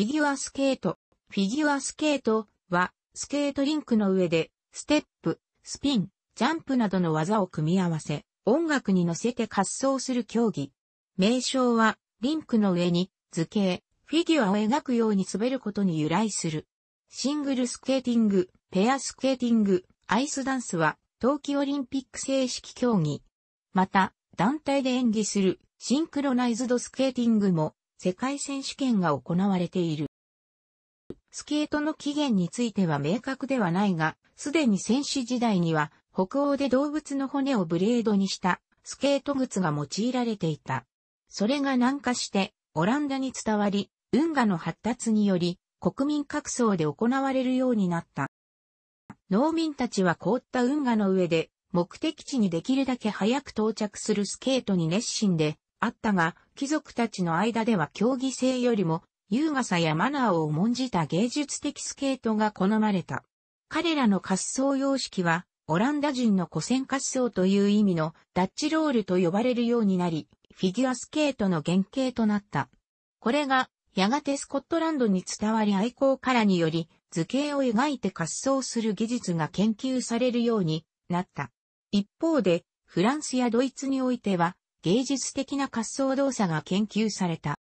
フィギュアスケート。フィギュアスケートは、スケートリンクの上で、ステップ、スピン、ジャンプなどの技を組み合わせ、音楽に乗せて滑走する競技。名称は、リンクの上に、図形、フィギュアを描くように滑ることに由来する。シングルスケーティング、ペアスケーティング、アイスダンスは、冬季オリンピック正式競技。また、団体で演技する、シンクロナイズドスケーティングも、世界選手権が行われている。スケートの起源については明確ではないが、すでに選手時代には北欧で動物の骨をブレードにしたスケート靴が用いられていた。それが南下してオランダに伝わり、運河の発達により国民各層で行われるようになった。農民たちは凍った運河の上で目的地にできるだけ早く到着するスケートに熱心であったが、貴族たちの間では競技性よりも、優雅さやマナーを重んじた芸術的スケートが好まれた。彼らの滑走様式は、オランダ人の古戦滑走という意味のダッチロールと呼ばれるようになり、フィギュアスケートの原型となった。これが、やがてスコットランドに伝わり愛好からにより、図形を描いて滑走する技術が研究されるようになった。一方で、フランスやドイツにおいては、芸術的な滑走動作が研究された。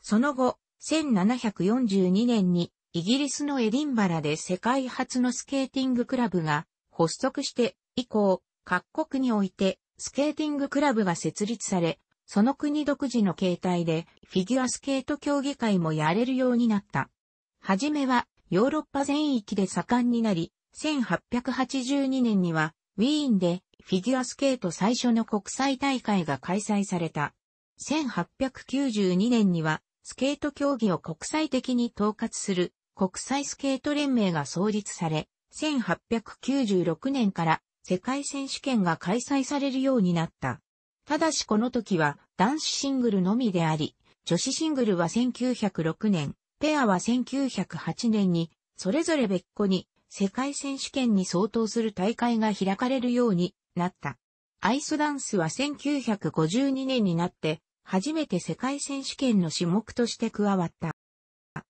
その後、1742年にイギリスのエディンバラで世界初のスケーティングクラブが発足して以降、各国においてスケーティングクラブが設立され、その国独自の形態でフィギュアスケート競技会もやれるようになった。はじめはヨーロッパ全域で盛んになり、1882年にはウィーンでフィギュアスケート最初の国際大会が開催された。1892年には、スケート競技を国際的に統括する国際スケート連盟が創立され、1896年から世界選手権が開催されるようになった。ただしこの時は男子シングルのみであり、女子シングルは1906年、ペアは1908年に、それぞれ別個に世界選手権に相当する大会が開かれるようになった。アイスダンスは1952年になって、初めて世界選手権の種目として加わった。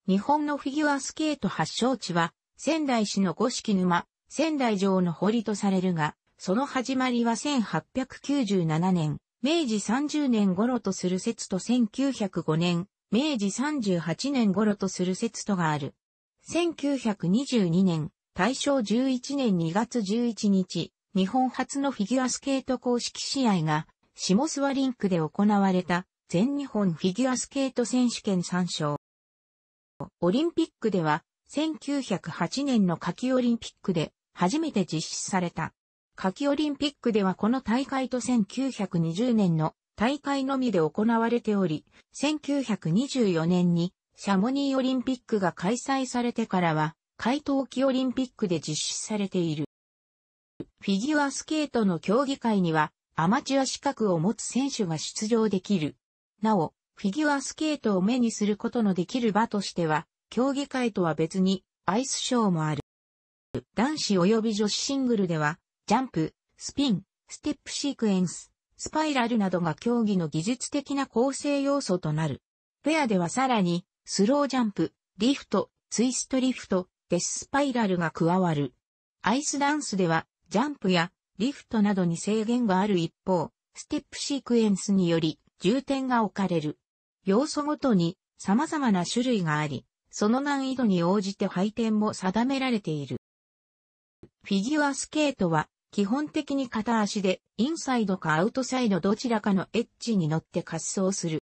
日本のフィギュアスケート発祥地は、仙台市の五色沼、仙台城の堀とされるが、その始まりは1897年、明治30年頃とする説と1905年、明治38年頃とする説とがある。1922年、大正11年2月11日、日本初のフィギュアスケート公式試合が、下諏訪リンクで行われた、全日本フィギュアスケート選手権参照。オリンピックでは、1908年の夏季オリンピックで、初めて実施された。夏季オリンピックではこの大会と1920年の大会のみで行われており、1924年にシャモニーオリンピックが開催されてからは回冬期オリンピックで実施されている。フィギュアスケートの競技会には、アマチュア資格を持つ選手が出場できる。なお、フィギュアスケートを目にすることのできる場としては、競技会とは別に、アイスショーもある。男子及び女子シングルでは、ジャンプ、スピン、ステップシークエンス、スパイラルなどが競技の技術的な構成要素となる。ペアではさらに、スロージャンプ、リフト、ツイストリフト、デススパイラルが加わる。アイスダンスでは、ジャンプやリフトなどに制限がある一方、ステップシークエンスにより重点が置かれる。要素ごとに様々な種類があり、その難易度に応じて配点も定められている。フィギュアスケートは基本的に片足でインサイドかアウトサイドどちらかのエッジに乗って滑走する。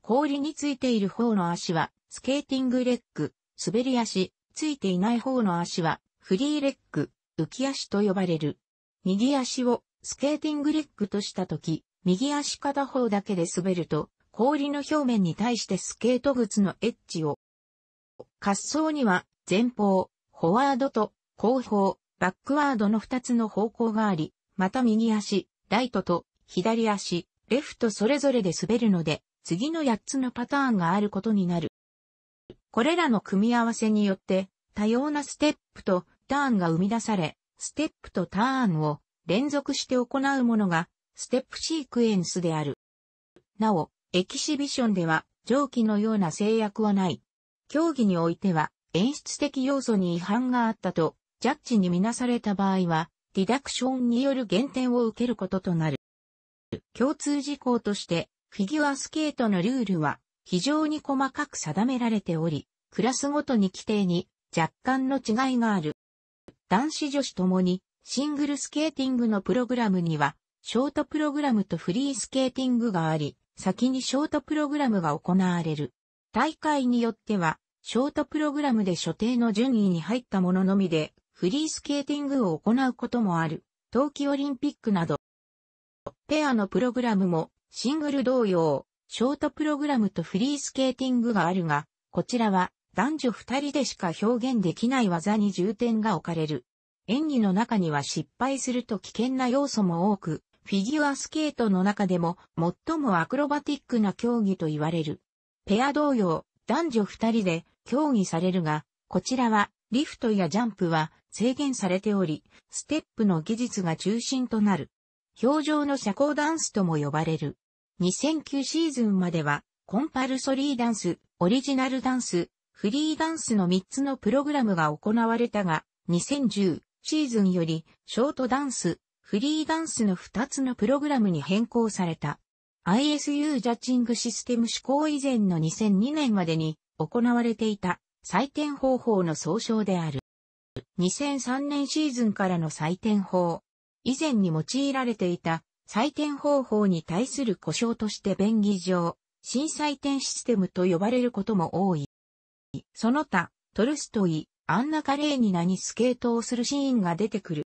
氷についている方の足はスケーティングレッグ、滑り足、ついていない方の足は、フリーレッグ、浮き足と呼ばれる。右足をスケーティングレッグとしたとき、右足片方だけで滑ると、氷の表面に対してスケート靴のエッジを。滑走には前方、フォワードと後方、バックワードの2つの方向があり、また右足、ライトと左足、レフトそれぞれで滑るので、次の8つのパターンがあることになる。これらの組み合わせによって、多様なステップとターンが生み出され、ステップとターンを連続して行うものが、ステップシークエンスである。なお、エキシビションでは、上記のような制約はない。競技においては、演出的要素に違反があったと、ジャッジにみなされた場合は、ディダクションによる減点を受けることとなる。共通事項として、フィギュアスケートのルールは、非常に細かく定められており、クラスごとに規定に若干の違いがある。男子女子ともにシングルスケーティングのプログラムには、ショートプログラムとフリースケーティングがあり、先にショートプログラムが行われる。大会によっては、ショートプログラムで所定の順位に入ったもののみで、フリースケーティングを行うこともある。冬季オリンピックなど、ペアのプログラムもシングル同様、ショートプログラムとフリースケーティングがあるが、こちらは男女二人でしか表現できない技に重点が置かれる。演技の中には失敗すると危険な要素も多く、フィギュアスケートの中でも最もアクロバティックな競技と言われる。ペア同様、男女二人で競技されるが、こちらはリフトやジャンプは制限されており、ステップの技術が中心となる。表情の社交ダンスとも呼ばれる。2009シーズンまでは、コンパルソリーダンス、オリジナルダンス、フリーダンスの3つのプログラムが行われたが、2010シーズンより、ショートダンス、フリーダンスの2つのプログラムに変更された。ISU ジャッジングシステム施行以前の2002年までに行われていた採点方法の総称である。2003年シーズンからの採点法。以前に用いられていた採点方法に対する故障として便宜上、新採点システムと呼ばれることも多い。その他、トルストイ、アンナ・カレーニにスケートをするシーンが出てくる。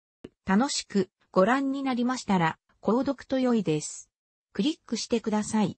楽しくご覧になりましたら、購読と良いです。クリックしてください。